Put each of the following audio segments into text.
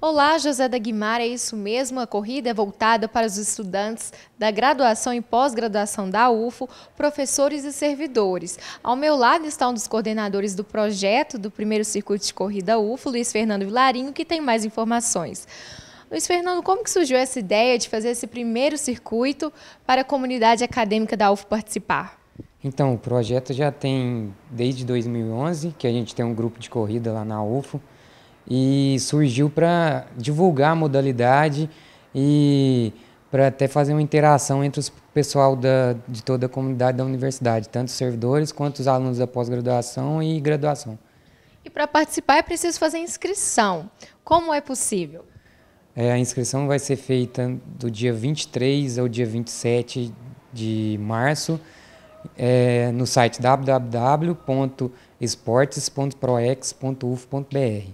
Olá, José da Guimara, é isso mesmo? A corrida é voltada para os estudantes da graduação e pós-graduação da UFO, professores e servidores. Ao meu lado está um dos coordenadores do projeto do primeiro circuito de corrida UFO, Luiz Fernando Vilarinho, que tem mais informações. Luiz Fernando, como que surgiu essa ideia de fazer esse primeiro circuito para a comunidade acadêmica da UFO participar? Então, o projeto já tem desde 2011, que a gente tem um grupo de corrida lá na UFO, e surgiu para divulgar a modalidade e para até fazer uma interação entre o pessoal da, de toda a comunidade da universidade, tanto os servidores quanto os alunos da pós-graduação e graduação. E para participar é preciso fazer inscrição. Como é possível? É, a inscrição vai ser feita do dia 23 ao dia 27 de março é, no site www.esportes.proex.uf.br.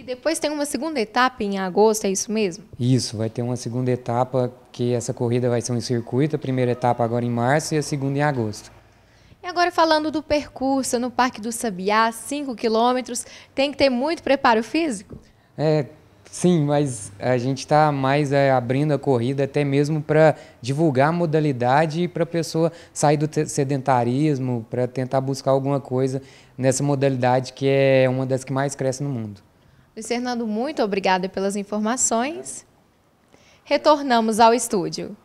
E depois tem uma segunda etapa em agosto, é isso mesmo? Isso, vai ter uma segunda etapa, que essa corrida vai ser um circuito, a primeira etapa agora em março e a segunda em agosto. E agora falando do percurso no Parque do Sabiá, 5 quilômetros, tem que ter muito preparo físico? É, sim, mas a gente está mais é, abrindo a corrida até mesmo para divulgar a modalidade e para a pessoa sair do sedentarismo, para tentar buscar alguma coisa nessa modalidade que é uma das que mais cresce no mundo. Luiz Fernando, muito obrigada pelas informações. Retornamos ao estúdio.